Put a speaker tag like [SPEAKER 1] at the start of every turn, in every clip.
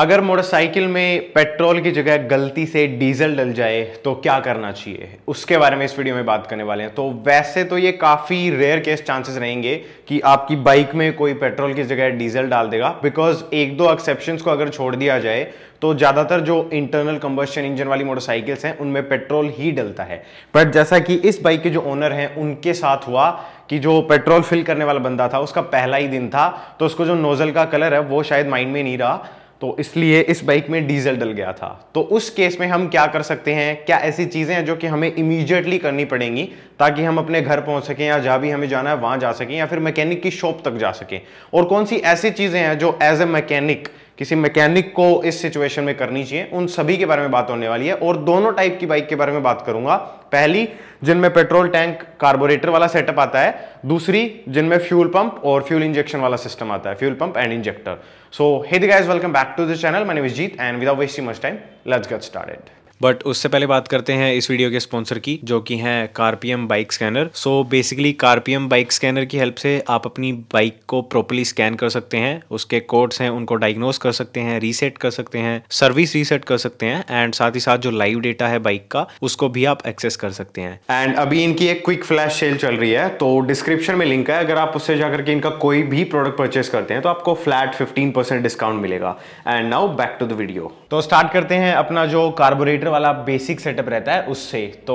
[SPEAKER 1] अगर मोटरसाइकिल में पेट्रोल की जगह गलती से डीजल डल जाए तो क्या करना चाहिए उसके बारे में इस वीडियो में बात करने वाले हैं तो वैसे तो ये काफ़ी रेयर केस चांसेस रहेंगे कि आपकी बाइक में कोई पेट्रोल की जगह डीजल डाल देगा बिकॉज एक दो एक्सेप्शंस को अगर छोड़ दिया जाए तो ज़्यादातर जो इंटरनल कंबस्टन इंजन वाली मोटरसाइकिल्स हैं उनमें पेट्रोल ही डलता है बट जैसा कि इस बाइक के जो ओनर हैं उनके साथ हुआ कि जो पेट्रोल फिल करने वाला बंदा था उसका पहला ही दिन था तो उसको जो नोज़ल का कलर है वो शायद माइंड में नहीं रहा तो इसलिए इस बाइक में डीजल डल गया था तो उस केस में हम क्या कर सकते हैं क्या ऐसी चीज़ें हैं जो कि हमें इमीजिएटली करनी पड़ेंगी ताकि हम अपने घर पहुंच सकें या जहाँ भी हमें जाना है वहाँ जा सकें या फिर मैकेनिक की शॉप तक जा सकें और कौन सी ऐसी चीज़ें हैं जो एज ए मैकेनिक किसी मैकेनिक को इस सिचुएशन में करनी चाहिए उन सभी के बारे में बात होने वाली है और दोनों टाइप की बाइक के बारे में बात करूंगा पहली जिनमें पेट्रोल टैंक कार्बोरेटर वाला सेटअप आता है दूसरी जिनमें फ्यूल पंप और फ्यूल इंजेक्शन वाला सिस्टम आता है fuel pump and injector So hey guys, welcome back to the channel. My name is Jeet and without wasting much time, let's get started. But उससे पहले बात करते हैं इस वीडियो के स्पॉन्सर की जो कि है कार्पियम बाइक स्कैनर सो बेसिकली कार्पियम बाइक स्कैनर की हेल्प से आप अपनी बाइक को प्रॉपरली स्कैन कर सकते हैं उसके कोड्स हैं उनको डायग्नोस कर सकते हैं रीसेट कर सकते हैं सर्विस रीसेट कर सकते हैं एंड साथ ही साथ जो लाइव डेटा है बाइक का उसको भी आप एक्सेस कर सकते हैं एंड अभी इनकी एक क्विक फ्लैश सेल चल रही है तो डिस्क्रिप्शन में लिंक है अगर आप उससे जाकर के इनका कोई भी प्रोडक्ट परचेस करते हैं तो आपको फ्लैट फिफ्टीन डिस्काउंट मिलेगा and now back to the video तो स्टार्ट करते हैं अपना जो कार्बोरेटर लीटर वाला बेसिक सेटअप रहता है उससे तो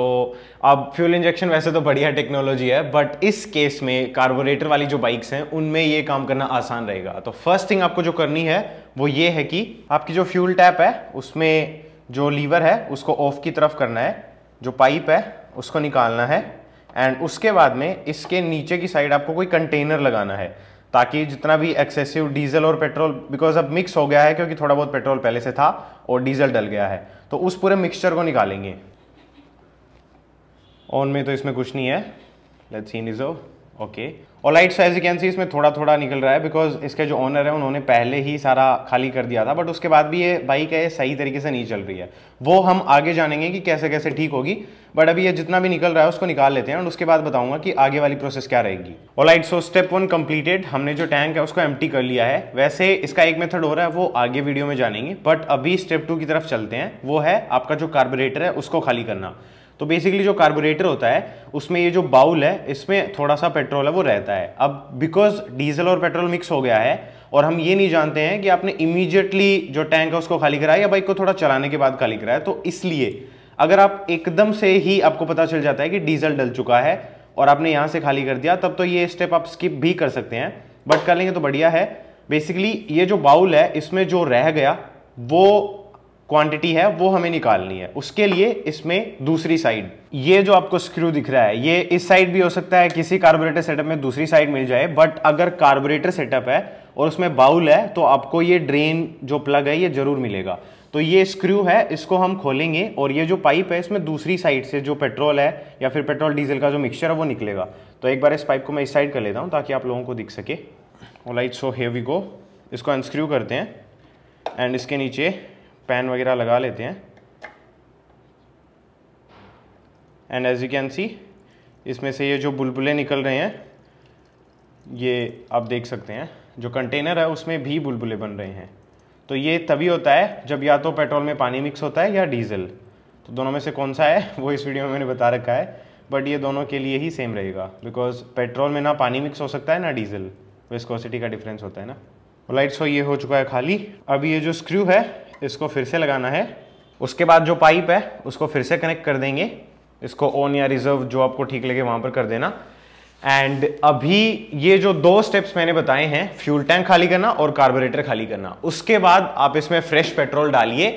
[SPEAKER 1] अब फ्यूल इंजेक्शन वैसे तो बढ़िया टेक्नोलॉजी है बट इस केस में कार्बोरेटर वाली जो बाइक्स हैं उनमें ये काम करना आसान रहेगा तो फर्स्ट थिंग आपको जो करनी है वो ये है कि आपकी जो फ्यूल टैप है उसमें जो लीवर है उसको ऑफ की तरफ करना है जो पाइप है उसको निकालना है एंड उसके बाद में इसके नीचे की साइड आपको कोई कंटेनर लगाना है ताकि जितना भी एक्सेसिव डीजल और पेट्रोल बिकॉज अब मिक्स हो गया है क्योंकि थोड़ा बहुत पेट्रोल पहले से था और डीजल डल गया है तो उस पूरे मिक्सचर को निकालेंगे ऑन में तो इसमें कुछ नहीं है लेट्स सी निजो ओके और लाइट साइज कैन सी इसमें थोड़ा थोड़ा निकल रहा है बिकॉज इसके जो ओनर है उन्होंने पहले ही सारा खाली कर दिया था बट उसके बाद भी ये बाइक है सही तरीके से नहीं चल रही है वो हम आगे जानेंगे कि कैसे कैसे ठीक होगी बट अभी ये जितना भी निकल रहा है उसको निकाल लेते हैं और उसके बाद बताऊंगा कि आगे वाली प्रोसेस क्या रहेगी और light so step one completed हमने जो टैंक है उसको एम कर लिया है वैसे इसका एक मेथड हो रहा है वो आगे वीडियो में जानेंगे बट अभी स्टेप टू की तरफ चलते हैं वो है आपका जो कार्बोरेटर है उसको खाली करना तो बेसिकली जो कार्बोरेटर होता है उसमें ये जो बाउल है इसमें थोड़ा सा पेट्रोल है वो रहता है अब बिकॉज डीजल और पेट्रोल मिक्स हो गया है और हम ये नहीं जानते हैं कि आपने इमीजिएटली जो टैंक है उसको खाली कराया या बाइक को थोड़ा चलाने के बाद खाली कराया तो इसलिए अगर आप एकदम से ही आपको पता चल जाता है कि डीजल डल चुका है और आपने यहाँ से खाली कर दिया तब तो ये स्टेप आप स्किप भी कर सकते हैं बट कर लेंगे तो बढ़िया है बेसिकली ये जो बाउल है इसमें जो रह गया वो क्वांटिटी है वो हमें निकालनी है उसके लिए इसमें दूसरी साइड ये जो आपको स्क्रू दिख रहा है ये इस साइड भी हो सकता है किसी कार्बोरेटर सेटअप में दूसरी साइड मिल जाए बट अगर कार्बोरेटर सेटअप है और उसमें बाउल है तो आपको ये ड्रेन जो प्लग है ये जरूर मिलेगा तो ये स्क्रू है इसको हम खोलेंगे और ये जो पाइप है इसमें दूसरी साइड से जो पेट्रोल है या फिर पेट्रोल डीजल का जो मिक्सचर है वो निकलेगा तो एक बार इस पाइप को मैं इस साइड कर लेता हूँ ताकि आप लोगों को दिख सके लाइट सो हे गो इसको अनस्क्रू करते हैं एंड इसके नीचे पैन वगैरह लगा लेते हैं and as you can see इसमें से ये जो बुलबुलें निकल रहे हैं ये आप देख सकते हैं जो कंटेनर है उसमें भी बुलबुलें बन रहे हैं तो ये तभी होता है जब या तो पेट्रोल में पानी मिक्स होता है या डीजल तो दोनों में से कौन सा है वो इस वीडियो में मैंने बता रखा है बट ये दोनों के लिए ही सेम रहेगा बिकॉज पेट्रोल में ना पानी मिक्स हो सकता है ना डीजल विस्कोसिटी का डिफरेंस होता है ना लाइट्स सो ये हो चुका है खाली अब ये जो स्क्रू है इसको फिर से लगाना है उसके बाद जो पाइप है उसको फिर से कनेक्ट कर देंगे इसको ऑन या रिजर्व जो आपको ठीक लगे वहां पर कर देना एंड अभी ये जो दो स्टेप्स मैंने बताए हैं फ्यूल टैंक खाली करना और कार्बोरेटर खाली करना उसके बाद आप इसमें फ्रेश पेट्रोल डालिए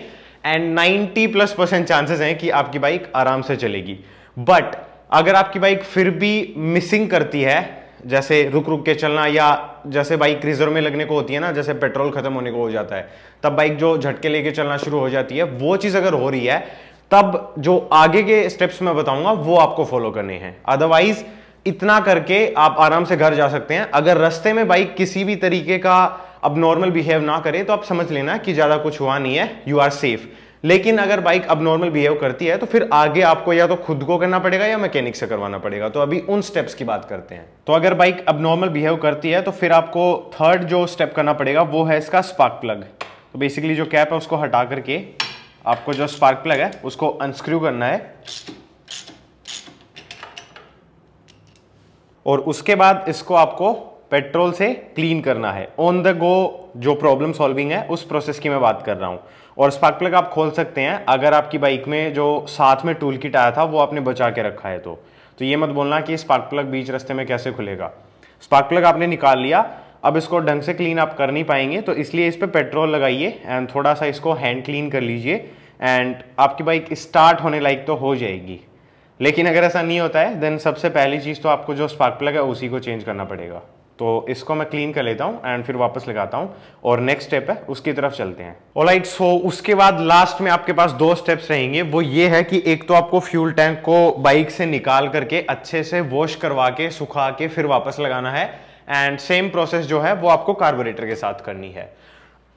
[SPEAKER 1] एंड 90 प्लस परसेंट चांसेस हैं कि आपकी बाइक आराम से चलेगी बट अगर आपकी बाइक फिर भी मिसिंग करती है जैसे रुक रुक के चलना या जैसे बाइक रिजर्व में लगने को होती है ना जैसे पेट्रोल खत्म होने को हो जाता है तब बाइक जो झटके लेके चलना शुरू हो जाती है वो चीज़ अगर हो रही है तब जो आगे के स्टेप्स मैं बताऊंगा वो आपको फॉलो करने हैं अदरवाइज इतना करके आप आराम से घर जा सकते हैं अगर रस्ते में बाइक किसी भी तरीके का अब नॉर्मल बिहेव ना करे तो आप समझ लेना कि ज़्यादा कुछ हुआ नहीं है यू आर सेफ़ लेकिन अगर बाइक अब नॉर्मल बिहेव करती है तो फिर आगे आपको या तो खुद को करना पड़ेगा या मैकेनिक से करवाना पड़ेगा तो अभी उन स्टेप्स की बात करते हैं तो अगर बाइक अब नॉर्मल बिहेव करती है तो फिर आपको थर्ड जो स्टेप करना पड़ेगा वो है इसका स्पार्क प्लग तो बेसिकली जो कैप है उसको हटा करके आपको जो स्पार्क प्लग है उसको अनस्क्रू करना है और उसके बाद इसको आपको पेट्रोल से क्लीन करना है ऑन द गो जो प्रॉब्लम सॉल्विंग है उस प्रोसेस की मैं बात कर रहा हूं और स्पार्क प्लग आप खोल सकते हैं अगर आपकी बाइक में जो साथ में टूल किट आया था वो आपने बचा के रखा है तो तो ये मत बोलना कि स्पार्क प्लग बीच रस्ते में कैसे खुलेगा स्पार्क प्लग आपने निकाल लिया अब इसको ढंग से क्लीन आप कर नहीं पाएंगे तो इसलिए इस पर पे पेट्रोल लगाइए एंड थोड़ा सा इसको हैंड क्लीन कर लीजिए एंड आपकी बाइक स्टार्ट होने लायक तो हो जाएगी लेकिन अगर ऐसा नहीं होता है देन सबसे पहली चीज़ तो आपको जो स्पार्क प्लग है उसी को चेंज करना पड़ेगा तो इसको मैं क्लीन कर लेता हूँ एंड फिर वापस लगाता हूँ और नेक्स्ट स्टेप है उसकी तरफ चलते हैं ऑलराइट सो right, so, उसके बाद लास्ट में आपके पास दो स्टेप्स रहेंगे वो ये है कि एक तो आपको फ्यूल टैंक को बाइक से निकाल करके अच्छे से वॉश करवा के सुखा के फिर वापस लगाना है एंड सेम प्रोसेस जो है वो आपको कार्बोरेटर के साथ करनी है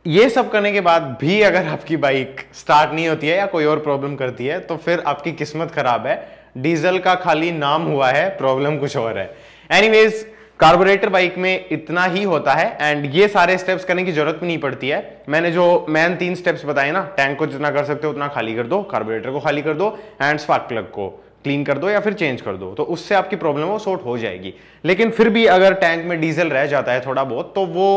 [SPEAKER 1] ये सब करने के बाद भी अगर आपकी बाइक स्टार्ट नहीं होती है या कोई और प्रॉब्लम करती है तो फिर आपकी किस्मत खराब है डीजल का खाली नाम हुआ है प्रॉब्लम कुछ और है एनीवेज कार्बोरेटर बाइक में इतना ही होता है एंड ये सारे स्टेप्स करने की जरूरत भी नहीं पड़ती है मैंने जो मैन तीन स्टेप्स बताए ना टैंक को जितना कर सकते हो उतना खाली कर दो कार्बोरेटर को खाली कर दो एंड स्पार्क प्लग को क्लीन कर दो या फिर चेंज कर दो तो उससे आपकी प्रॉब्लम वो सॉर्ट हो जाएगी लेकिन फिर भी अगर टैंक में डीजल रह जाता है थोड़ा बहुत तो वो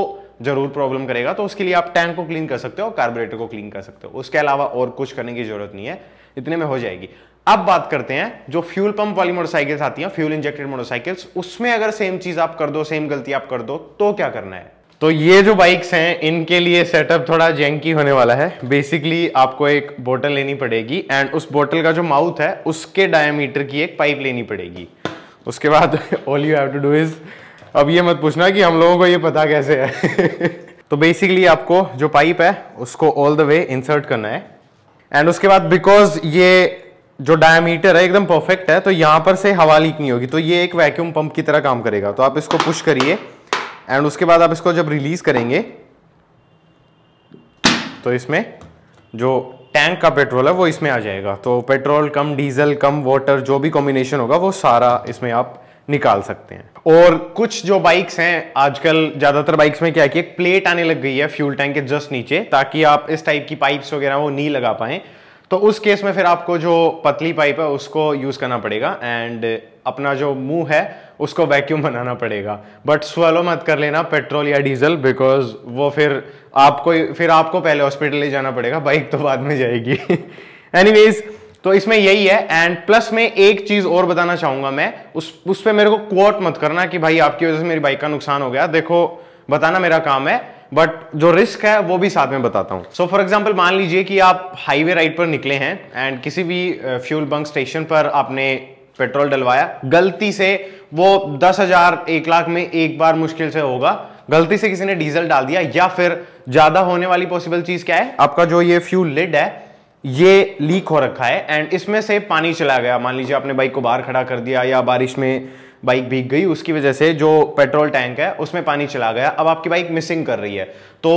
[SPEAKER 1] जरूर प्रॉब्लम करेगा तो उसके लिए आप टैंक को क्लीन कर सकते हो और कार्बोरेटर को क्लीन कर सकते हो उसके अलावा और कुछ करने की जरूरत नहीं है इतने में हो जाएगी अब बात करते हैं जो फ्यूल पंप वाली मोटरसाइकिल्स आती हैं फ्यूल इंजेक्टेड मोटरसाइकिल्स उसमें अगर सेम चीज आप कर दो सेम गलती आप कर दो तो क्या करना है तो ये जो बाइक्स हैं इनके लिए सेटअप थोड़ा जेंकी होने वाला है बेसिकली आपको एक बोतल लेनी पड़ेगी एंड उस बोतल का जो माउथ है उसके डायमीटर की एक पाइप लेनी पड़ेगी उसके बाद all you have to do is अब ये मत पूछना कि हम लोगों को ये पता कैसे है तो बेसिकली आपको जो पाइप है उसको ऑल द वे इंसर्ट करना है एंड उसके बाद बिकॉज ये जो डायमीटर है एकदम परफेक्ट है तो यहां पर से हवा लीक नहीं होगी तो ये एक वैक्यूम पंप की तरह काम करेगा तो आप इसको पुश करिए एंड उसके बाद आप इसको जब रिलीज करेंगे तो इसमें जो टैंक का पेट्रोल है वो इसमें आ जाएगा तो पेट्रोल कम डीजल कम वाटर जो भी कॉम्बिनेशन होगा वो सारा इसमें आप निकाल सकते हैं और कुछ जो बाइक्स हैं आजकल ज़्यादातर बाइक्स में क्या है कि एक प्लेट आने लग गई है फ्यूल टैंक के जस्ट नीचे ताकि आप इस टाइप की पाइप्स वगैरह वो नहीं लगा पाए तो उस केस में फिर आपको जो पतली पाइप है उसको यूज़ करना पड़ेगा एंड अपना जो मुंह है उसको वैक्यूम बनाना पड़ेगा बट स्वलो मत कर लेना पेट्रोल या डीजल बिकॉज वो फिर आपको फिर आपको पहले हॉस्पिटल ले जाना पड़ेगा बाइक तो बाद में जाएगी एनीवेज़ तो इसमें यही है एंड प्लस में एक चीज और बताना चाहूंगा मैं उस उस पर मेरे को कोट मत करना कि भाई आपकी वजह से मेरी बाइक का नुकसान हो गया देखो बताना मेरा काम है बट जो रिस्क है वो भी साथ में बताता हूँ सो फॉर एग्जाम्पल मान लीजिए कि आप हाईवे राइड पर निकले हैं एंड किसी भी फ्यूल बंक स्टेशन पर आपने पेट्रोल डलवाया गलती से वो दस हजार एक लाख में एक बार मुश्किल से होगा गलती से किसी ने डीजल डाल दिया या फिर ज्यादा होने वाली पॉसिबल चीज क्या है आपका जो ये फ्यूल लिड है ये लीक हो रखा है एंड इसमें से पानी चला गया मान लीजिए आपने बाइक को बाहर खड़ा कर दिया या बारिश में बाइक भीग गई उसकी वजह से जो पेट्रोल टैंक है उसमें पानी चला गया अब आपकी बाइक मिसिंग कर रही है तो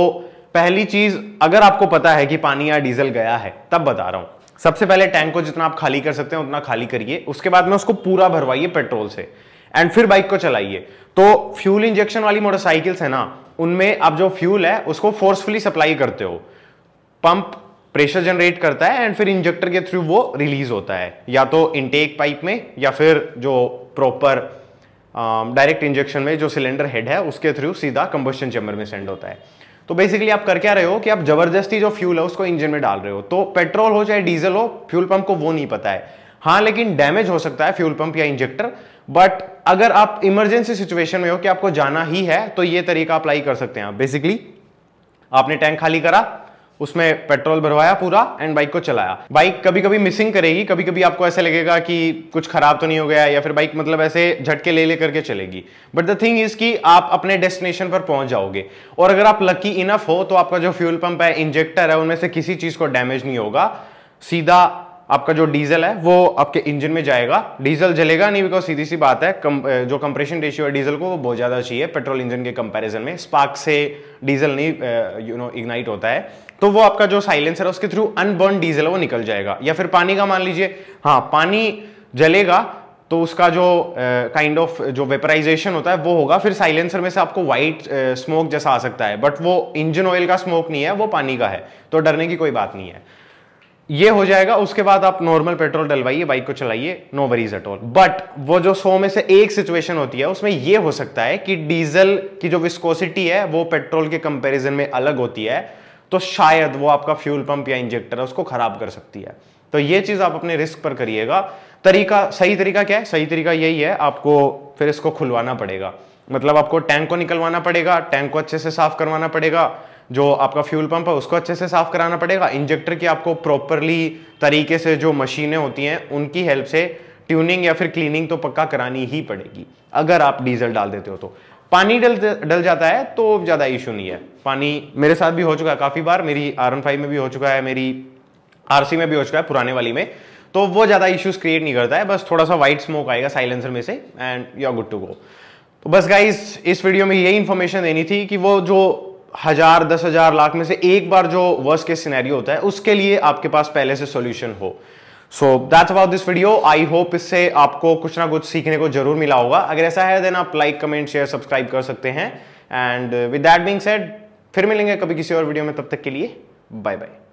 [SPEAKER 1] पहली चीज़ अगर आपको पता है कि पानी या डीजल गया है तब बता रहा हूं सबसे पहले टैंक को जितना आप खाली कर सकते हैं उतना खाली करिए उसके बाद में उसको पूरा भरवाइए पेट्रोल से एंड फिर बाइक को चलाइए तो फ्यूल इंजेक्शन वाली मोटरसाइकिल्स है ना उनमें आप जो फ्यूल है उसको फोर्सफुली सप्लाई करते हो पंप प्रेशर जनरेट करता है एंड फिर इंजेक्टर के थ्रू वो रिलीज होता है या तो इनटेक पाइप में या फिर जो प्रॉपर डायरेक्ट इंजेक्शन में जो सिलेंडर हेड है उसके थ्रू सीधा कंबस्टन चैम्बर में सेंड होता है तो बेसिकली आप कर क्या रहे हो कि आप जबरदस्ती जो फ्यूल है उसको इंजन में डाल रहे हो तो पेट्रोल हो चाहे डीजल हो फ्यूल पंप को वो नहीं पता है हाँ लेकिन डैमेज हो सकता है फ्यूल पंप या इंजेक्टर बट अगर आप इमरजेंसी सिचुएशन में हो कि आपको जाना ही है तो ये तरीका अप्लाई कर सकते हैं आप बेसिकली आपने टैंक खाली करा उसमें पेट्रोल भरवाया पूरा एंड बाइक को चलाया बाइक कभी कभी मिसिंग करेगी कभी कभी आपको ऐसा लगेगा कि कुछ खराब तो नहीं हो गया या फिर बाइक मतलब ऐसे झटके ले ले करके चलेगी बट द थिंग इज कि आप अपने डेस्टिनेशन पर पहुंच जाओगे और अगर आप लकी इनफ हो तो आपका जो फ्यूल पंप है इंजेक्टर है उनमें से किसी चीज को डैमेज नहीं होगा सीधा आपका जो डीजल है वो आपके इंजन में जाएगा डीजल जलेगा नहीं बिकॉज सीधी सी बात है कम, जो कंप्रेशन रेशियो है डीजल को वो बहुत ज़्यादा चाहिए पेट्रोल इंजन के कंपैरिजन में स्पार्क से डीजल नहीं यू नो इग्नाइट होता है तो वो आपका जो साइलेंसर है उसके थ्रू अनबर्न डीजल है वो निकल जाएगा या फिर पानी का मान लीजिए हाँ पानी जलेगा तो उसका जो kind uh, of kind of, जो वेपराइजेशन होता है वो होगा फिर साइलेंसर में से आपको वाइट स्मोक uh, जैसा आ सकता है बट वो इंजन ऑयल का स्मोक नहीं है वो पानी का है तो डरने की कोई बात नहीं है ये हो जाएगा उसके बाद आप नॉर्मल पेट्रोल डलवाइए बाइक को चलाइए no worries at all but वो जो सौ में से एक सिचुएशन होती है उसमें ये हो सकता है कि डीजल की जो विस्कोसिटी है वो पेट्रोल के कंपैरिजन में अलग होती है तो शायद वो आपका फ्यूल पंप या इंजेक्टर है उसको खराब कर सकती है तो ये चीज़ आप अपने रिस्क पर करिएगा तरीका सही तरीका क्या है सही तरीका यही है आपको फिर इसको खुलवाना पड़ेगा मतलब आपको टैंक को निकलवाना पड़ेगा टैंक को अच्छे से साफ करवाना पड़ेगा जो आपका फ्यूल पंप है उसको अच्छे से साफ कराना पड़ेगा इंजेक्टर की आपको प्रॉपरली तरीके से जो मशीनें होती हैं उनकी हेल्प से ट्यूनिंग या फिर क्लीनिंग तो पक्का करानी ही पड़ेगी अगर आप डीजल डाल देते हो तो पानी डल डल जाता है तो ज़्यादा इशू नहीं है पानी मेरे साथ भी हो चुका है काफ़ी बार मेरी आर फाइव में भी हो चुका है मेरी आर में भी हो चुका है पुराने वाली में तो वो ज़्यादा इश्यूज क्रिएट नहीं करता है बस थोड़ा सा वाइट स्मोक आएगा साइलेंसर में से and you are good to go तो बस गाइज इस वीडियो में यही इन्फॉर्मेशन देनी थी कि वो जो हजार दस हजार लाख में से एक बार जो वर्स्ट केस सिनेरियो होता है उसके लिए आपके पास पहले से सोल्यूशन हो so that's about this video I hope इससे आपको कुछ ना कुछ सीखने को जरूर मिला होगा अगर ऐसा है देन आप लाइक कमेंट शेयर सब्सक्राइब कर सकते हैं and with that being said फिर मिलेंगे कभी किसी और वीडियो में तब तक के लिए बाय बाय